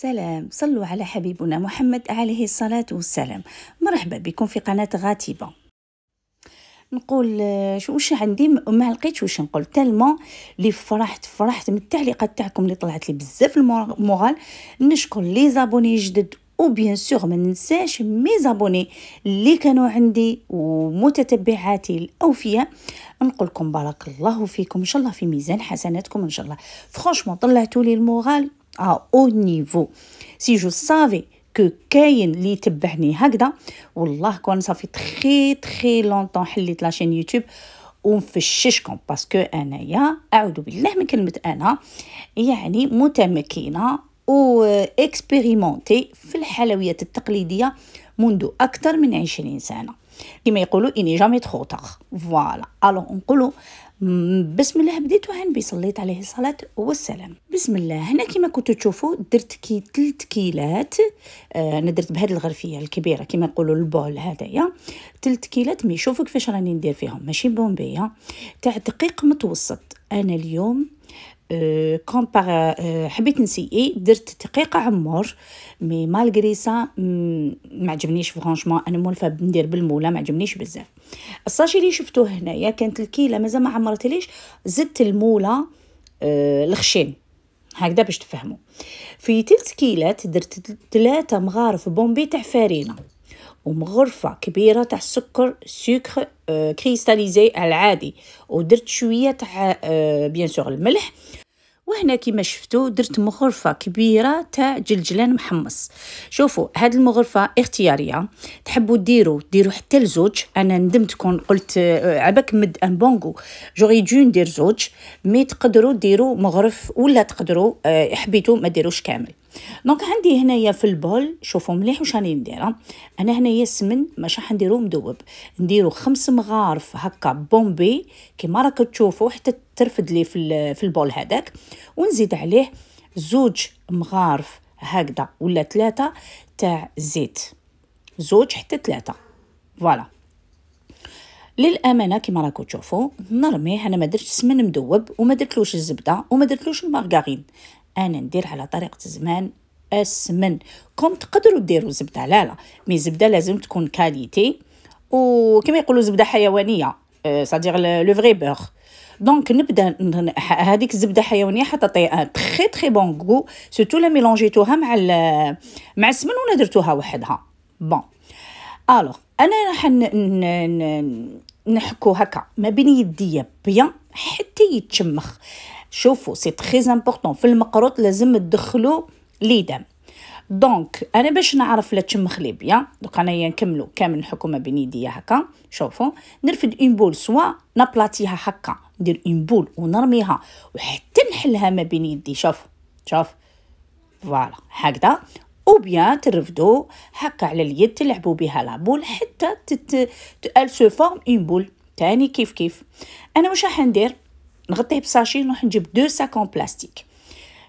سلام صلوا على حبيبنا محمد عليه الصلاة والسلام مرحبا بكم في قناة غاتبة نقول آه، شو واش عندي ما لقيتش واش نقول تالمون اللي فرحت فرحت من التعليقات تاعكم اللي طلعت لي بزاف المورال نشكر لي زابوني جدد وبيان سور ما ننساش مي زابوني اللي كانوا عندي ومتتبعاتي الاوفياء نقول لكم بارك الله فيكم ان شاء الله في ميزان حسناتكم ان شاء الله فرانشمون طلعتوا لي المورال ا او نيفو سي جو savais كو كاين اللي يتبعني هكذا والله كون صافي تخي تخي لونطون حليت لاشين يوتيوب ونفششكم باسكو انايا اعوذ بالله من كلمه انا يعني متمكنه و اكسبيريمونتي في الحلويات التقليديه منذ اكثر من عشرين سنه كما يقولوا اني جامي تخو تاغ فوالا الو نقولوا بسم الله بديت وهنبي صليت عليه الصلاة والسلام بسم الله هنا كما كنتو تشوفوا درت كي تلت كيلات آه انا درت بهاد الغرفيه الكبيره كما يقولوا البول هذايا تلت كيلات مي شوفوا كيفاش راني ندير فيهم ماشي بومبيه تاع دقيق متوسط انا اليوم آه، كومبار آه، حبيت اي درت دقيقة عمر مي مالغري سا ما عجبنيش فرانشمون انا مولفة ندير بالمولة ما عجبنيش بزاف الساشي اللي شفتوه هنايا كانت الكيلة مازال ما عمرتليش زدت المولة الخشين آه، هكذا باش تفهموا في تلت كيلات درت ثلاثة مغارف بومبي تاع فارينه ومغرفة كبيرة تاع السكر سكر آه، كريستاليزي العادي ودرت شوية تاع آه، بيان سور الملح وهنا كما شفتوا درت مغرفة كبيرة تاع جلجلان محمص شوفوا هاد المغرفة اختيارية تحبوا ديروا ديروا حتى لزوج انا ندمت كون قلت آه، عباك مد ان بونغو جوغي دو ندير زوج مي تقدروا ديروا مغرف ولا تقدروا حبيتوا ما ديروش كامل دونك عندي هنايا في البول شوفوا مليح واش راني ندير انا هنايا السمن راح نديرو مذوب نديرو خمس مغارف هكا بومبي كيما راك تشوفوا حتى ترفد لي في في البول هذاك ونزيد عليه زوج مغارف هكذا ولا ثلاثه تاع زيت زوج حتى ثلاثه فوالا للامانه كيما راكو تشوفوا نرميه انا ما درتش سمن مذوب وما درتلوش الزبده وما درتلوش المارغرين انا ندير على طريقه زمان اسمن كون تقدروا ديروا زبده لا لا مي زبده لازم تكون كاليتي وكما يقولوا زبده حيوانيه سادير لو فري بوغ دونك نبدا هذيك الزبده حيوانيه حتى ان تخي تخي بون غو سورتو لا ميلونجيتوها مع مع السمن وانا درتوها وحدها بون الوغ انا راح نحكو هكا ما بين يديا بيان حتى يتشمخ شوفوا سي تري امبورطون في المقروط لازم تدخلوا ليدام دونك انا باش نعرف لا تشم خليبيا دوك انايا نكملوا كامل الحكومه بين يديا هكا شوفوا نرفد اون بول سوا نبلاتيها هكا ندير اون بول ونرميها وحتى نحلها ما بين يدي شوف شوف فوالا هكذا او بيان ترفدو هكا على اليد تلعبوا بها لا بول حتى تت ال سو فورم اون بول تاني كيف كيف انا واش راح ندير نغطيه بساشي نروح نجيب دو ساكون بلاستيك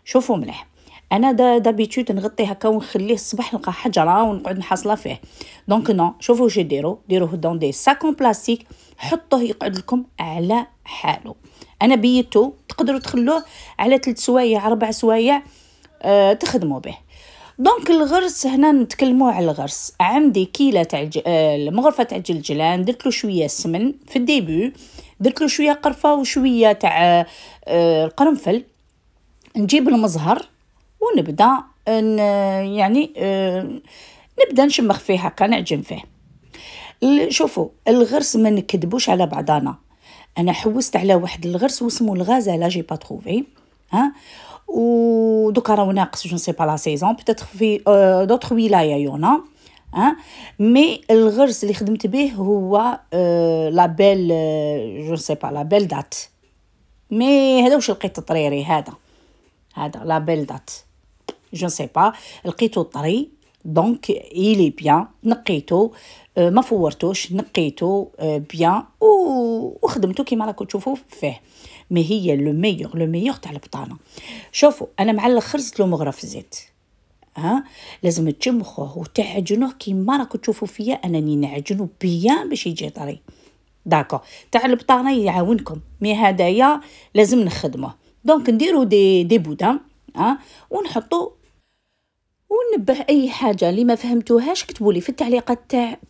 شوفوا مليح انا دابيتود نغطي هكا ونخليه الصباح نلقى حجره ونقعد نحصله فيه دونك نو شوفوا واش ديرو ديروه دون دي ساكون بلاستيك حطوه يقعد لكم على حاله انا بيتو تقدروا تخلوه على ثلاث سوايع اربع سوايع أه تخدموا به دونك الغرس هنا نتكلموا على الغرس عندي كيله تاع آه، المغرفه تاع الجلجلان درت له شويه سمن في الديبي درت له شويه قرفه وشويه تاع آه، القرنفل نجيب المزهر ونبدا يعني آه، نبدا نشمخ فيه هكا نعجن فيه شوفوا الغرس ما نكذبوش على بعضانا انا حوست على واحد الغرس واسمو الغزاله جي با تروفي ها ودوكا راهو ناقص جو سي با لا سيزون بتات في دوطخ ولايه يونا ها مي الغرس اللي خدمت به هو آه لابيل جو سي با لابيل دات مي هذا واش لقيت طريري هذا هذا لابيل دات جو سي با لقيتو طري دونك ايلي بيان نقيتو ما فورتوش نقيتو آه بيان وخدمتو كيما راكم تشوفو فيه مي هي لو ميور لو ميور تاع البطانه شوفوا انا مع الاخر زدت له مغرف زيت ها لازم تجمخوه وتعجنوه كيما راكو تشوفوا فيا انني نعجنو بيان باش يجي طري داكو تاع البطانه يعاونكم مي هدايا لازم نخدمه دونك نديرو دي دي بودان ها ونحطو ونبه اي حاجه اللي ما فهمتوهاش كتبوا لي في التعليقات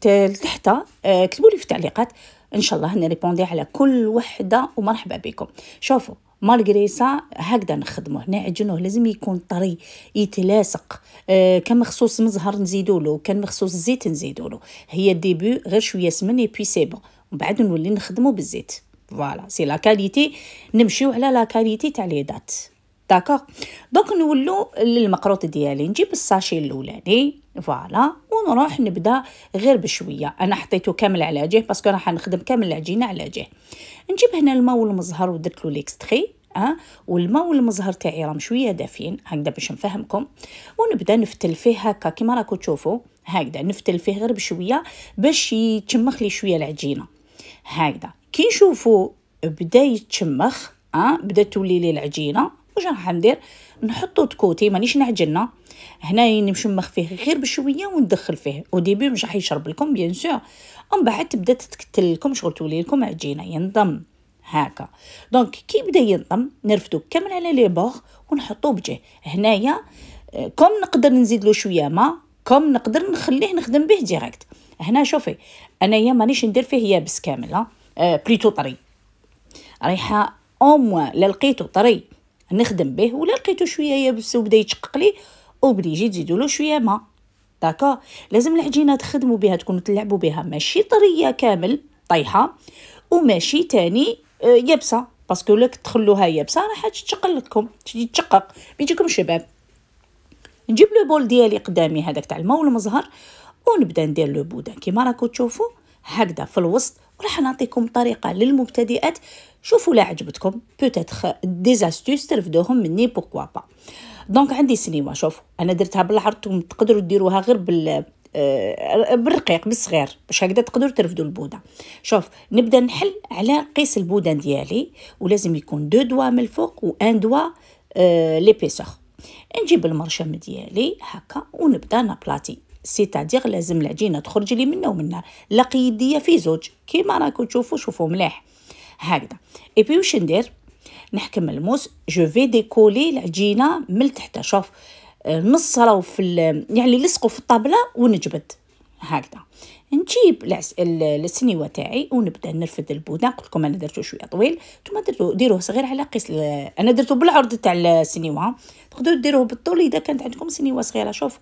تاع تحت آه، كتبوا لي في التعليقات ان شاء الله نريبوندي على كل وحده ومرحبا بكم شوفوا مالغري سا هكذا نخدمه نعجنوه لازم يكون طري يتلاصق آه، كان مخصوص مزهر نزيدولو كان مخصوص زيت نزيدولو هي ديبو غير شويه سمن اي بي سي بون ومن بعد نولي نخدمو بالزيت فوالا سي لا كاليتي نمشيو على لا كاليتي تاع لي دات داكوغ دونك نولو للمقروط ديالي نجيب الساشي الاولاني فوالا راح نبدا غير بشويه انا حطيته كامل على جه باسكو راح نخدم كامل العجينه على جه نجيب هنا الماء والمزهر ودرت له ليكستري ها والماء والمزهر تاعي راهم شويه دافين هكذا باش نفهمكم ونبدا نفتل فيه هكا كيما راكم تشوفوا هكذا نفتل فيه غير بشويه باش يتشمخ لي شويه العجينه هكذا كي نشوفوا بدا يتشمخ ها بدا تولي لي العجينه واش راح ندير نحطو تكوتي مانيش نعجنه هنا نمشي فيه غير بشويه وندخل فيه وديبي مش راح يشرب لكم بيان سور ومن بعد تبدا تتكتل لكم شغل تولي لكم عجينه ينضم هكا دونك كي بدا ينضم نرفدو كامل على لي بوغ ونحطو بجه هنايا كوم نقدر نزيد له شويه ما كوم نقدر نخليه نخدم به ديريكت هنا شوفي انايا مانيش ندير فيه يابس كامل ها آه بليتو طري رايحه او لا لقيتو طري نخدم به ولا لقيتو شويه يابس وبدا يتشقق لي اوبليجي تزيدوا له شويه ما داكا لازم العجينه تخدموا بها تكونوا تلعبوا بها ماشي طريه كامل طايحه وماشي تاني آه، يابسه باسكو لك تخلوها يابسه راح تشقل لكم تشقق بيجيكم شباب نجيب لو بول ديالي قدامي هذاك تاع الماء والمزهر ونبدا ندير لو بودان كيما راكم تشوفوا هكذا في الوسط وراح نعطيكم طريقه للمبتدئات شوفوا لا عجبتكم بوتيتخ ديزاستوس ترفدوهم مني بوكوا با دونك عندي سنيما شوفوا انا درتها بالعرض تقدروا ديروها غير بال آه، بالرقيق بالصغير باش هكذا تقدروا ترفدوا البوده شوف نبدا نحل على قيس البوده ديالي ولازم يكون دو دوا من الفوق وان دوا ليبيسور آه، نجيب المرشم ديالي هكا ونبدا نبلاطي سيتادير لازم العجينه تخرج لي منا ومنها لقي يديا في زوج كيما راكم تشوفوا شوفوا مليح هكذا اي بي واش ندير نحكم الموس جو في ديكولي العجينه من التحت شوف نص راهو في يعني لصقوا في الطابله ونجبد هكذا نجيب السنيوه تاعي ونبدا نرفد البوده قلت لكم انا درتو شويه طويل نتوما درتو ديروه صغير على قيس انا درتو بالعرض تاع السنيوه تقدروا ديروه بالطول اذا كانت عندكم سنيوه صغيره شوف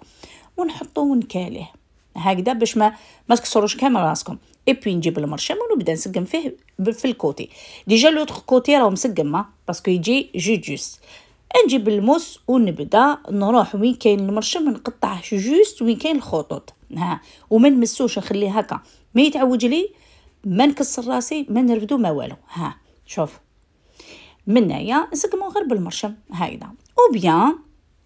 ونحطو ونكاليه هكذا باش ما ما تكسروش كامل راسكم اي بوي نجيب المرشم ونبدا نسقم فيه في الكوتي ديجا لوتر كوتي راه مسقم باسكو يجي جو جوست نجيب الموس ونبدا نروح وين كاين المرشم نقطعه جوست وين كاين الخطوط ها وما نمسوش نخليه هكا ما يتعوج لي ما نكسر راسي ما نرفدو ما والو ها شوف من هنايا نسقمو غير بالمرشم هكذا او بيان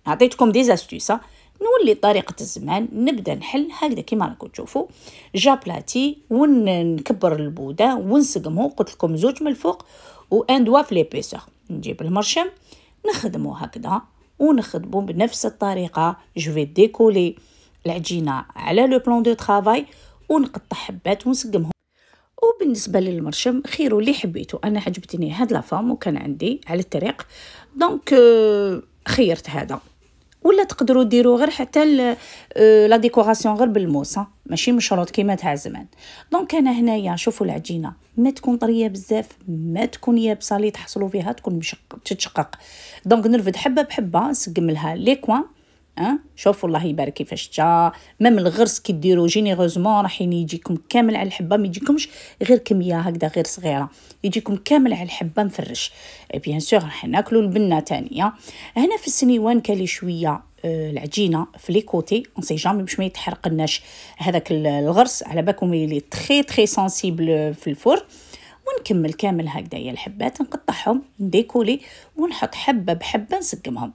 عطيتكم دي زاستوسه نولي طريقة الزمان نبدا نحل هكذا كيما راكم تشوفوا جا بلاتي ونكبر البودة ونسقمه قلت لكم زوج من الفوق وان دوا في ليبيسور نجيب المرشم نخدمو هكذا ونخدمو بنفس الطريقة جو في ديكولي العجينة على لو بلون دو ترافاي ونقطع حبات ونسقمهم وبالنسبه للمرشم خيرو اللي حبيتو انا عجبتني هاد لافام وكان عندي على الطريق دونك آه، خيرت هذا ولا تقدروا ديروا غير حتى آه، لا ديكوراسيون غير بالموس ماشي مشروط كيما تاع زمان دونك انا هنايا شوفوا العجينه ما تكون طريه بزاف ما تكون يابسه اللي تحصلوا فيها تكون تتشقق دونك نرفد حبه بحبه نسقم لها لي كوان أه؟ شوفوا الله يبارك كيفاش جا ميم الغرس ديروا جينيروزمون راح يجيكم كامل على الحبه ما يجيكمش غير كميه هكذا غير صغيره يجيكم كامل على الحبه مفرش بيان سور راح ناكلوا البنه ثانيه هنا في السنيوان كالي شويه آه، العجينه في لي كوتي اون سي جامي باش ما يتحرقناش هذاك الغرس على بالكم لي تري تري سنسيبل في الفرن ونكمل كامل هكذايا الحبات نقطعهم نديكولي ونحط حبه بحبه نسقمهم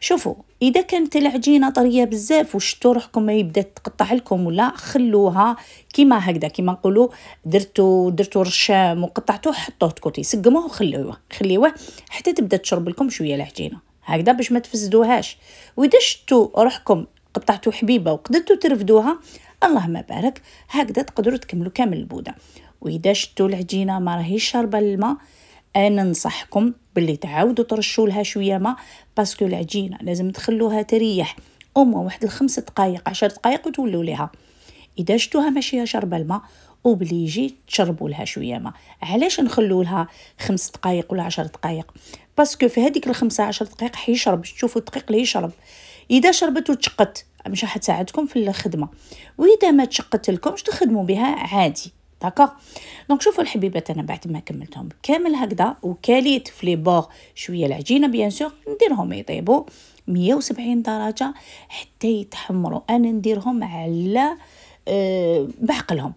شوفوا اذا كانت العجينه طريه بزاف وشتو روحكم ما يبدا تقطع لكم ولا خلوها كيما هكذا كيما نقولوا درتو درتو رشام وقطعتوه حطوه تكوتي سقموه وخليوه خليوه حتى تبدا تشرب لكم شويه العجينه هكذا باش ما تفسدوهاش واذا شتو روحكم قطعتو حبيبه وقدرتو ترفدوها اللهم بارك هكذا تقدروا تكملوا كامل البوده واذا شتو العجينه ما راهيش شاربه الماء انا ننصحكم باللي تعاودوا ترشوا لها شويه ما باسكو العجينه لازم تخلوها تريح اوما واحد الخمس دقائق عشر دقائق وتولوا ليها اذا شتوها ماشي شرب الماء وبليجي تشربوا لها شويه ما علاش نخلو لها خمس دقائق ولا عشر دقائق باسكو في هذيك الخمسة عشر دقائق حيشرب تشوفوا الدقيق اللي يشرب اذا شربت وتشقت مش راح تساعدكم في الخدمه واذا ما تشقت لكمش تخدموا بها عادي داكوغ دونك شوفوا الحبيبات انا بعد ما كملتهم كامل هكذا وكاليت في لي بور شويه العجينه بيان سور نديرهم يطيبوا 170 درجه حتى يتحمروا انا نديرهم على أه بعقلهم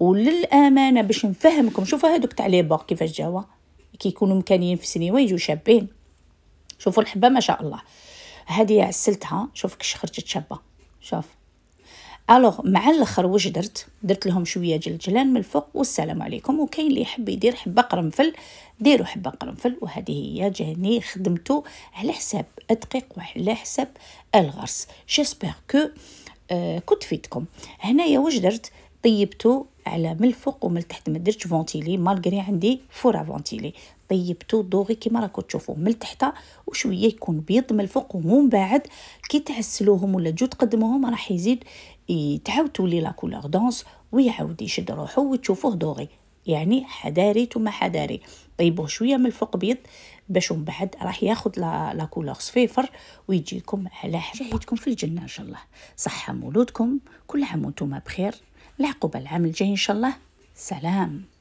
وللامانه باش نفهمكم شوفوا هذوك تاع لي بور كيفاش جاوا يكونوا مكانيين في سنيوه يجوا شابين شوفوا الحبه ما شاء الله هذه عسلتها شوف كش خرجت شابه شوف الوغ مع الاخر واش درت درت لهم شويه جلجلان من الفوق والسلام عليكم وكاين اللي يحب يدير حبه قرنفل ديروا حبه قرنفل وهذه هي جاني خدمتو على حساب الدقيق وعلى حساب الغرس جيسبر كو آه كنت فيتكم هنايا واش درت طيبتو على من الفوق ومن التحت ما درتش فونتيلي مالغري عندي فورا فونتيلي طيبتو دوغي كيما راكم تشوفو من التحت وشويه يكون بيض من الفوق ومن بعد كي تعسلوهم ولا تجو تقدموهم راح يزيد تعاودوا تولي لا كولور دونس ويعاود يشد روحو وتشوفوه دوغي يعني حداري ثم حداري طيبوه شويه من الفوق بيض باش من بعد راح ياخذ لا, لا كولور صفيفر ويجيكم على حبيتكم في الجنه ان شاء الله صحه مولودكم كل عام وانتم بخير لعقب العام الجاي إن شاء الله سلام